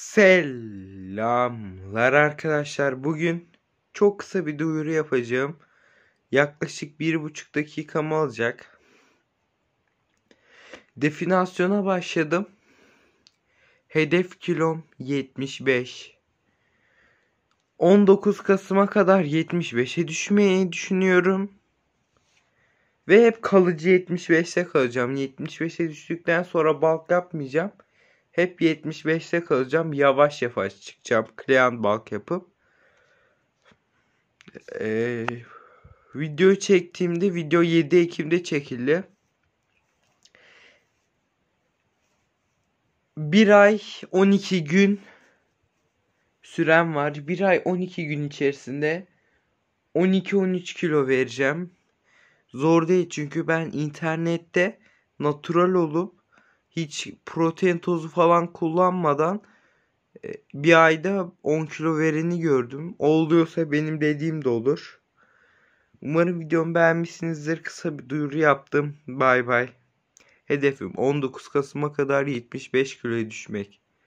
Selamlar arkadaşlar. Bugün çok kısa bir duyuru yapacağım. Yaklaşık bir buçuk dakikamı alacak. Definasyona başladım. Hedef kilom 75. 19 Kasım'a kadar 75'e düşmeyi düşünüyorum. Ve hep kalıcı 75'te kalacağım. 75'e düştükten sonra balk yapmayacağım. Hep 75'te kalacağım. Yavaş yavaş çıkacağım. Kleyan bank yapıp. Ee, video çektiğimde video 7 Ekim'de çekildi. Bir ay 12 gün süren var. Bir ay 12 gün içerisinde 12-13 kilo vereceğim. Zor değil çünkü ben internette natural olup hiç protein tozu falan kullanmadan e, bir ayda 10 kilo vereni gördüm. Oluyorsa benim dediğim de olur. Umarım videomu beğenmişsinizdir. Kısa bir duyuru yaptım. Bay bay. Hedefim 19 Kasım'a kadar 75 kiloya düşmek.